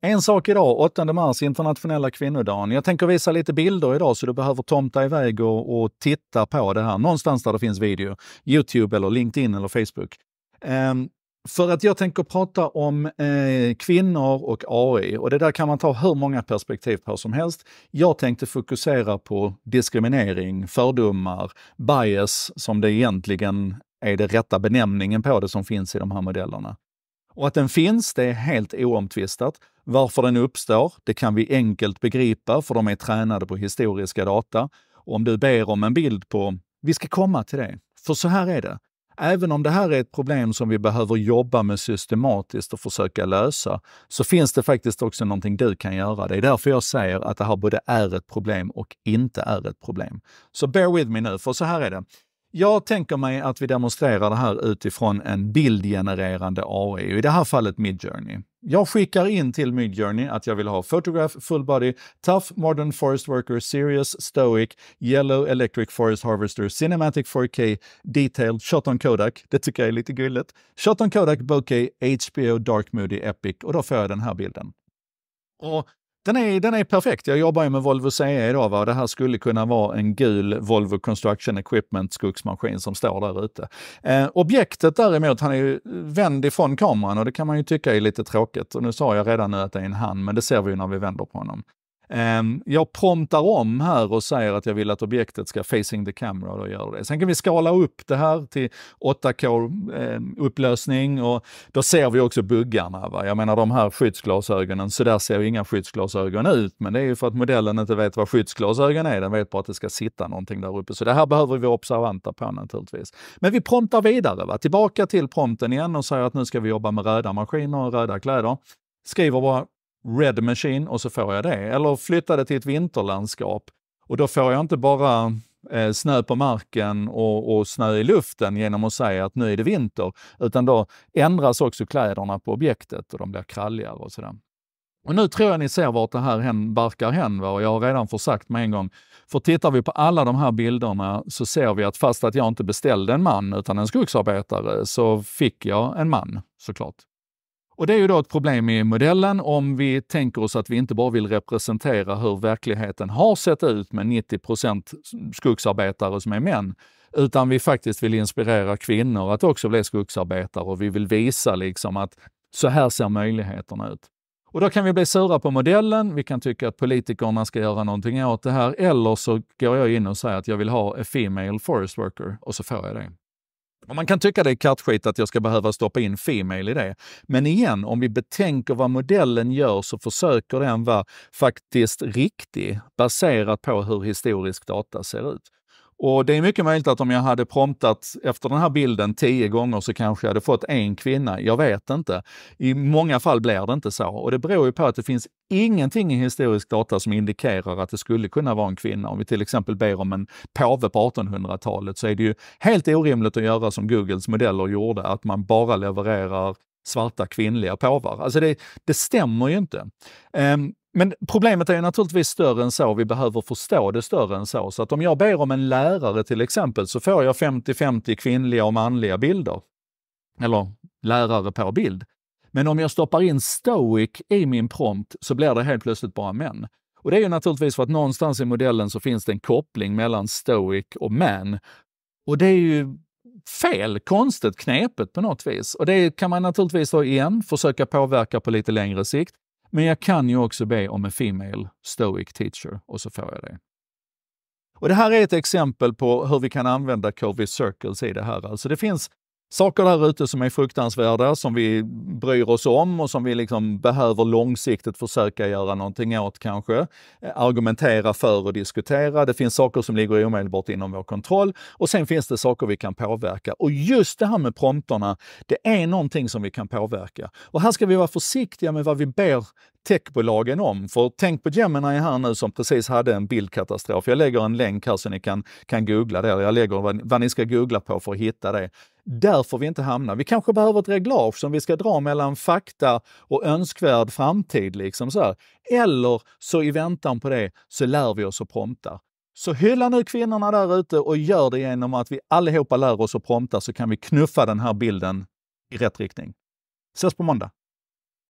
En sak idag, 8 mars, internationella kvinnodagen. Jag tänker visa lite bilder idag så du behöver tomta iväg och, och titta på det här någonstans där det finns video. Youtube eller LinkedIn eller Facebook. Um, för att jag tänker prata om eh, kvinnor och AI och det där kan man ta hur många perspektiv på som helst. Jag tänkte fokusera på diskriminering, fördomar, bias som det egentligen är den rätta benämningen på det som finns i de här modellerna. Och att den finns, det är helt oomtvistat. Varför den uppstår, det kan vi enkelt begripa för de är tränade på historiska data. Och om du ber om en bild på... Vi ska komma till det. För så här är det. Även om det här är ett problem som vi behöver jobba med systematiskt och försöka lösa, så finns det faktiskt också någonting du kan göra. Det är därför jag säger att det här både är ett problem och inte är ett problem. Så bear with me nu, för så här är det jag tänker mig att vi demonstrerar det här utifrån en bildgenererande AI, i det här fallet Midjourney. Jag skickar in till Midjourney att jag vill ha Photograph Full Body, Tough Modern Forest Worker, Serious Stoic, Yellow Electric Forest Harvester, Cinematic 4K, Detailed, Shot on Kodak, det tycker jag är lite gulligt, Shot on Kodak Bokeh, HBO Dark Moody Epic och då får jag den här bilden. Och den är, den är perfekt. Jag jobbar ju med Volvo CE idag och det här skulle kunna vara en gul Volvo Construction Equipment skogsmaskin som står där ute. Eh, objektet däremot, han är ju vänd ifrån kameran och det kan man ju tycka är lite tråkigt. Och nu sa jag redan nu att det är en han, men det ser vi ju när vi vänder på honom. Ehm, jag promptar om här och säger att jag vill att objektet ska facing the camera och då gör det. Sen kan vi skala upp det här till 8K-upplösning ehm, och då ser vi också buggarna. Va? Jag menar de här skyddsglasögonen, så där ser ju inga skyddsglasögon ut, men det är ju för att modellen inte vet vad skyddsglasögon är. Den vet bara att det ska sitta någonting där uppe. Så det här behöver vi vara observanta på naturligtvis. Men vi promptar vidare, va? tillbaka till prompten igen och säger att nu ska vi jobba med röda maskiner och röda kläder skriver bara Red Machine och så får jag det. Eller flytta det till ett vinterlandskap och då får jag inte bara eh, snö på marken och, och snö i luften genom att säga att nu är det vinter, utan då ändras också kläderna på objektet och de blir kralligare och sådär. Och nu tror jag ni ser vart det här hän, barkar hän. Va? Och jag har redan försagt med en gång, för tittar vi på alla de här bilderna så ser vi att fast att jag inte beställde en man utan en skogsarbetare så fick jag en man såklart. Och det är ju då ett problem i modellen om vi tänker oss att vi inte bara vill representera hur verkligheten har sett ut med 90 skogsarbetare som är män, utan vi faktiskt vill inspirera kvinnor att också bli skogsarbetare och vi vill visa liksom att så här ser möjligheterna ut. Och då kan vi bli sura på modellen, vi kan tycka att politikerna ska göra någonting åt det här, eller så går jag in och säger att jag vill ha a female forest worker och så får jag det man kan tycka det är kattskit att jag ska behöva stoppa in Female i det. Men igen, om vi betänker vad modellen gör så försöker den vara faktiskt riktig baserat på hur historisk data ser ut. Och det är mycket möjligt att om jag hade promptat efter den här bilden tio gånger så kanske jag hade fått en kvinna. Jag vet inte. I många fall blir det inte så. Och det beror ju på att det finns ingenting i historisk data som indikerar att det skulle kunna vara en kvinna. Om vi till exempel ber om en påve på 1800-talet så är det ju helt orimligt att göra som Googles modeller gjorde, att man bara levererar svarta kvinnliga påvar. Alltså det, det stämmer ju inte. Um, men problemet är naturligtvis större än så. Vi behöver förstå det större än så. Så att om jag ber om en lärare till exempel så får jag 50-50 kvinnliga och manliga bilder. Eller lärare på bild. Men om jag stoppar in stoic i min prompt så blir det helt plötsligt bara män. Och det är ju naturligtvis för att någonstans i modellen så finns det en koppling mellan stoic och man. Och det är ju fel, konstigt, knepigt på något vis. Och det kan man naturligtvis då igen försöka påverka på lite längre sikt. Men jag kan ju också be om en Female Stoic Teacher och så får jag det. Och Det här är ett exempel på hur vi kan använda Covid Circles i det här. Alltså det finns saker där ute som är fruktansvärda, som vi bryr oss om och som vi liksom behöver långsiktigt försöka göra någonting åt kanske. Eh, argumentera för och diskutera. Det finns saker som ligger omedelbart inom vår kontroll och sen finns det saker vi kan påverka. Och just det här med prompterna, det är någonting som vi kan påverka. Och här ska vi vara försiktiga med vad vi ber techbolagen om. För tänk på Gemini här nu som precis hade en bildkatastrof. Jag lägger en länk här så ni kan, kan googla det. Jag lägger vad, vad ni ska googla på för att hitta det. Där får vi inte hamna. Vi kanske behöver ett reglage som vi ska dra mellan fakta och önskvärd framtid. Liksom så här. Eller så i väntan på det så lär vi oss att prompta. Så hylla nu kvinnorna där ute och gör det genom att vi allihopa lär oss att prompta så kan vi knuffa den här bilden i rätt riktning. Ses på måndag!